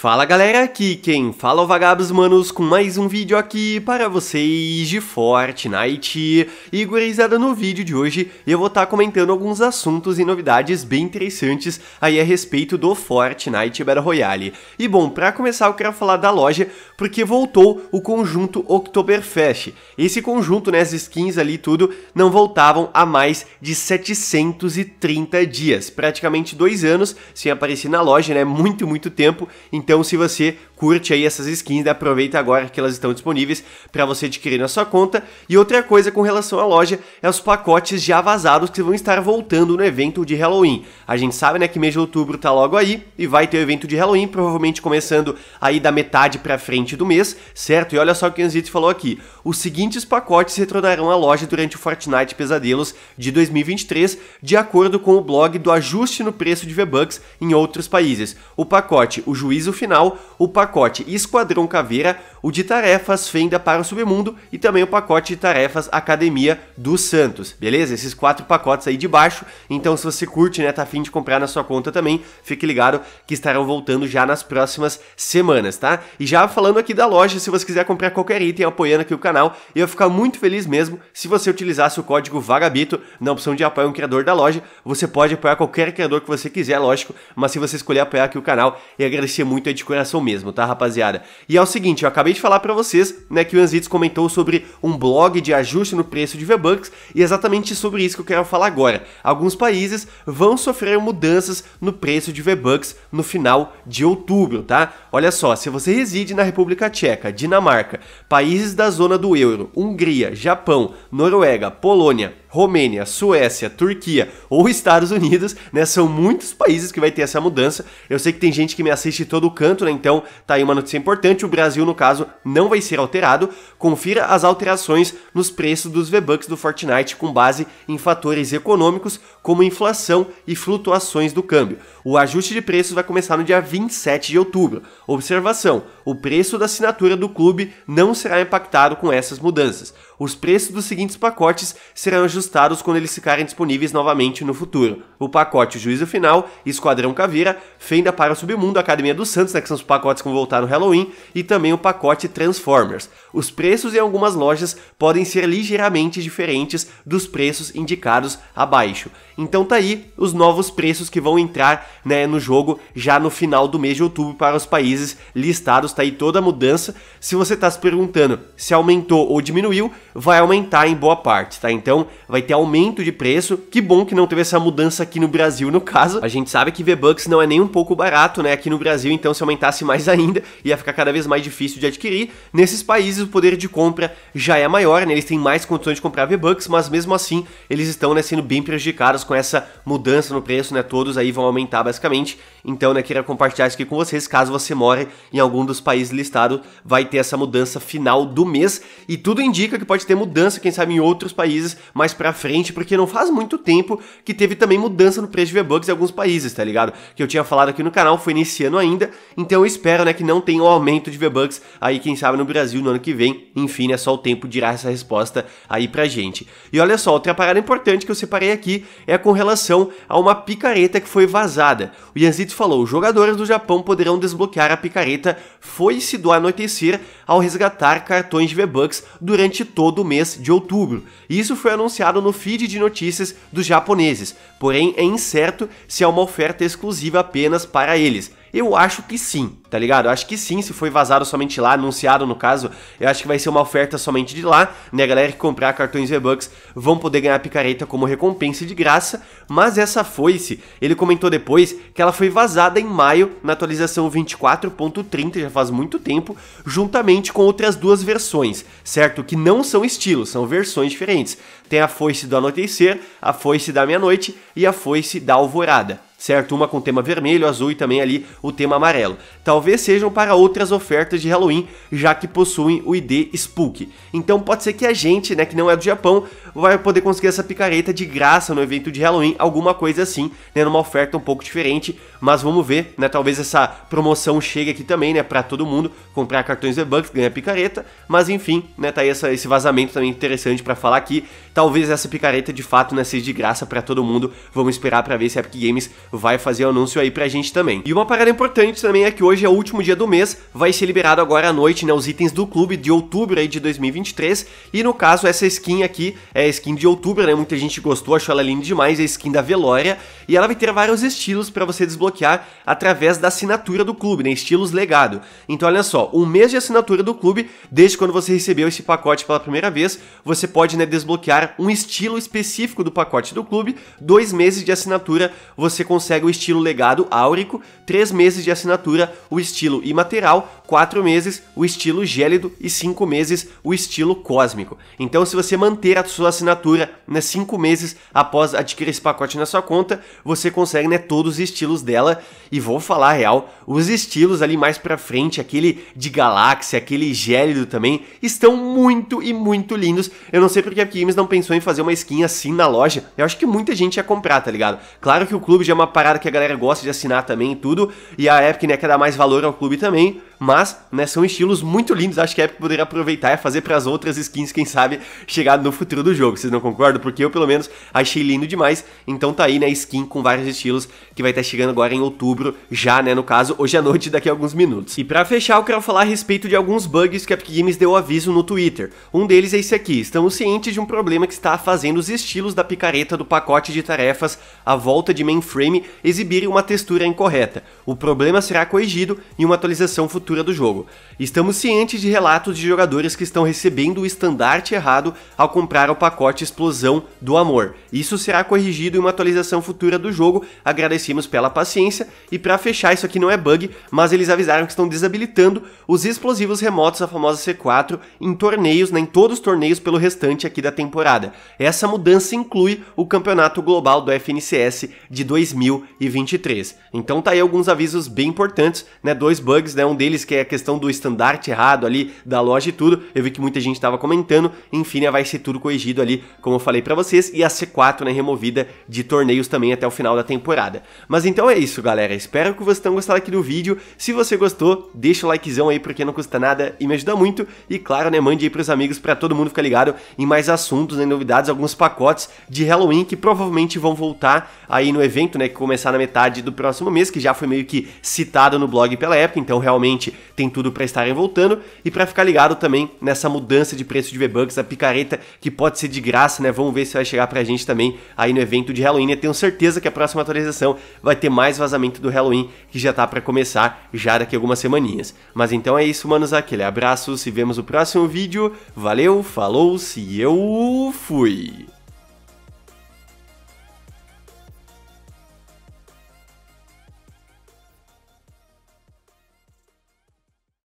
Fala galera, aqui quem fala é o Vagabos Manos com mais um vídeo aqui para vocês de Fortnite. E gurizada, no vídeo de hoje eu vou estar tá comentando alguns assuntos e novidades bem interessantes aí a respeito do Fortnite Battle Royale. E bom, para começar eu quero falar da loja porque voltou o conjunto Oktoberfest. Esse conjunto, né, as skins ali e tudo, não voltavam há mais de 730 dias, praticamente dois anos sem aparecer na loja, né, muito, muito tempo. Então então, se você curte aí essas skins, aproveita agora que elas estão disponíveis para você adquirir na sua conta. E outra coisa com relação à loja é os pacotes já vazados que vão estar voltando no evento de Halloween. A gente sabe, né, que mês de outubro tá logo aí e vai ter o evento de Halloween, provavelmente começando aí da metade para frente do mês, certo? E olha só o que o Enzito falou aqui. Os seguintes pacotes retornarão à loja durante o Fortnite Pesadelos de 2023, de acordo com o blog do ajuste no preço de V-Bucks em outros países. O pacote O Juízo final o pacote Esquadrão Caveira, o de tarefas Fenda para o Submundo e também o pacote de tarefas Academia dos Santos, beleza? Esses quatro pacotes aí de baixo, então se você curte, né, tá afim de comprar na sua conta também, fique ligado que estarão voltando já nas próximas semanas, tá? E já falando aqui da loja, se você quiser comprar qualquer item apoiando aqui o canal, eu ia ficar muito feliz mesmo se você utilizasse o código VAGABITO na opção de apoio um criador da loja, você pode apoiar qualquer criador que você quiser, lógico, mas se você escolher apoiar aqui o canal, eu agradecer muito muito é de coração mesmo, tá, rapaziada? E é o seguinte, eu acabei de falar para vocês, né, que o Anzitz comentou sobre um blog de ajuste no preço de V-Bucks, e é exatamente sobre isso que eu quero falar agora. Alguns países vão sofrer mudanças no preço de V-Bucks no final de outubro, tá? Olha só, se você reside na República Tcheca, Dinamarca, países da zona do euro, Hungria, Japão, Noruega, Polônia, Romênia, Suécia, Turquia ou Estados Unidos, né? São muitos países que vai ter essa mudança. Eu sei que tem gente que me assiste todo o canto, né? Então tá aí uma notícia importante. O Brasil, no caso, não vai ser alterado. Confira as alterações nos preços dos V-Bucks do Fortnite com base em fatores econômicos como inflação e flutuações do câmbio. O ajuste de preços vai começar no dia 27 de outubro. Observação: o preço da assinatura do clube não será impactado com essas mudanças. Os preços dos seguintes pacotes serão ajustados quando eles ficarem disponíveis novamente no futuro. O pacote Juízo Final, Esquadrão Caveira, Fenda para o Submundo, Academia dos Santos, né, que são os pacotes que vão voltar no Halloween, e também o pacote Transformers. Os preços em algumas lojas podem ser ligeiramente diferentes dos preços indicados abaixo. Então tá aí os novos preços que vão entrar né, no jogo já no final do mês de outubro para os países listados, tá aí toda a mudança. Se você está se perguntando se aumentou ou diminuiu, vai aumentar em boa parte, tá? Então vai ter aumento de preço. Que bom que não teve essa mudança aqui no Brasil, no caso. A gente sabe que V-Bucks não é nem um pouco barato, né, aqui no Brasil, então se aumentasse mais ainda, ia ficar cada vez mais difícil de adquirir. Nesses países o poder de compra já é maior, né? Eles têm mais condições de comprar V-Bucks, mas mesmo assim eles estão né, sendo bem prejudicados com essa mudança no preço, né? Todos aí vão aumentar tá? Basicamente. Então, né, queria compartilhar isso aqui com vocês. Caso você more em algum dos países listados, vai ter essa mudança final do mês. E tudo indica que pode ter mudança, quem sabe, em outros países mais pra frente, porque não faz muito tempo que teve também mudança no preço de V-Bucks em alguns países, tá ligado? Que eu tinha falado aqui no canal, foi nesse ano ainda. Então, eu espero, né, que não tenha um aumento de V-Bucks aí, quem sabe, no Brasil no ano que vem. Enfim, é né, só o tempo dirá essa resposta aí pra gente. E olha só, outra parada importante que eu separei aqui é com relação a uma picareta que foi vazada passada, o Yanzito falou: jogadores do Japão poderão desbloquear a picareta Foi-se do Anoitecer ao resgatar cartões de V-Bucks durante todo o mês de outubro. Isso foi anunciado no feed de notícias dos japoneses, porém é incerto se é uma oferta exclusiva apenas para eles. Eu acho que sim, tá ligado? Eu acho que sim, se foi vazado somente lá, anunciado no caso, eu acho que vai ser uma oferta somente de lá, né? A galera que comprar cartões V-Bucks vão poder ganhar picareta como recompensa de graça, mas essa foice, ele comentou depois que ela foi vazada em maio na atualização 24.30, já faz muito tempo, juntamente com outras duas versões, certo? Que não são estilos, são versões diferentes. Tem a foice do anoitecer, a foice da meia-noite e a foice da alvorada certo? Uma com tema vermelho, azul e também ali o tema amarelo. Talvez sejam para outras ofertas de Halloween, já que possuem o ID Spook. Então pode ser que a gente, né, que não é do Japão, vai poder conseguir essa picareta de graça no evento de Halloween, alguma coisa assim, né, numa oferta um pouco diferente, mas vamos ver, né, talvez essa promoção chegue aqui também, né, para todo mundo comprar cartões de bucks ganhar picareta, mas enfim, né, tá aí essa, esse vazamento também interessante para falar aqui. Talvez essa picareta de fato né, seja de graça para todo mundo. Vamos esperar para ver se a Epic Games vai fazer o anúncio aí pra gente também. E uma parada importante também é que hoje é o último dia do mês, vai ser liberado agora à noite, né, os itens do clube de outubro aí de 2023, e no caso essa skin aqui é a skin de outubro, né, muita gente gostou, achou ela linda demais, é a skin da Velória, e ela vai ter vários estilos para você desbloquear através da assinatura do clube, né, estilos legado. Então olha só, um mês de assinatura do clube, desde quando você recebeu esse pacote pela primeira vez, você pode, né, desbloquear um estilo específico do pacote do clube, dois meses de assinatura você consegue consegue o estilo legado áurico, 3 meses de assinatura o estilo imaterial, 4 meses o estilo gélido e 5 meses o estilo cósmico. Então se você manter a sua assinatura 5 né, meses após adquirir esse pacote na sua conta, você consegue né, todos os estilos dela e vou falar a real, os estilos ali mais pra frente, aquele de galáxia, aquele gélido também, estão muito e muito lindos. Eu não sei porque a Games não pensou em fazer uma skin assim na loja, eu acho que muita gente ia comprar, tá ligado? Claro que o clube já é uma uma parada que a galera gosta de assinar também e tudo, e a Epic né, quer dar mais valor ao clube também mas né, são estilos muito lindos, acho que é a Epic poderia aproveitar e fazer para as outras skins, quem sabe, chegar no futuro do jogo, vocês não concordam? Porque eu, pelo menos, achei lindo demais, então tá aí, né, skin com vários estilos, que vai estar tá chegando agora em outubro, já, né, no caso, hoje à noite, daqui a alguns minutos. E para fechar, eu quero falar a respeito de alguns bugs que a Epic Games deu aviso no Twitter, um deles é esse aqui, estamos cientes de um problema que está fazendo os estilos da picareta do pacote de tarefas à volta de mainframe exibirem uma textura incorreta, o problema será corrigido em uma atualização futura estrutura do jogo. Estamos cientes de relatos de jogadores que estão recebendo o estandarte errado ao comprar o pacote Explosão do Amor. Isso será corrigido em uma atualização futura do jogo. Agradecemos pela paciência e para fechar isso aqui não é bug, mas eles avisaram que estão desabilitando os explosivos remotos, da famosa C4, em torneios, né, em todos os torneios pelo restante aqui da temporada. Essa mudança inclui o campeonato global do FNCS de 2023. Então tá aí alguns avisos bem importantes, né? Dois bugs, né? Um deles que é a questão do estandarte errado ali da loja e tudo. Eu vi que muita gente estava comentando. Enfim, né, vai ser tudo corrigido ali, como eu falei para vocês. E a C4 né, removida de torneios também até o final da temporada. Mas então é isso, galera. Espero que vocês tenham gostado aqui do vídeo. Se você gostou, deixa o likezão aí, porque não custa nada e me ajuda muito. E claro, né, mande aí pros amigos para todo mundo ficar ligado em mais assuntos, né, novidades, alguns pacotes de Halloween que provavelmente vão voltar aí no evento, né, que começar na metade do próximo mês, que já foi meio que citado no blog pela época, então realmente tem tudo para estarem voltando e para ficar ligado também nessa mudança de preço de V-Bucks, a picareta que pode ser de graça, né? Vamos ver se vai chegar pra gente também aí no evento de Halloween. Eu né? tenho certeza que a próxima atualização vai ter mais vazamento do Halloween que já tá para começar já daqui a algumas semaninhas. Mas então é isso, manos, aquele abraço, se vemos no próximo vídeo. Valeu, falou, se eu fui.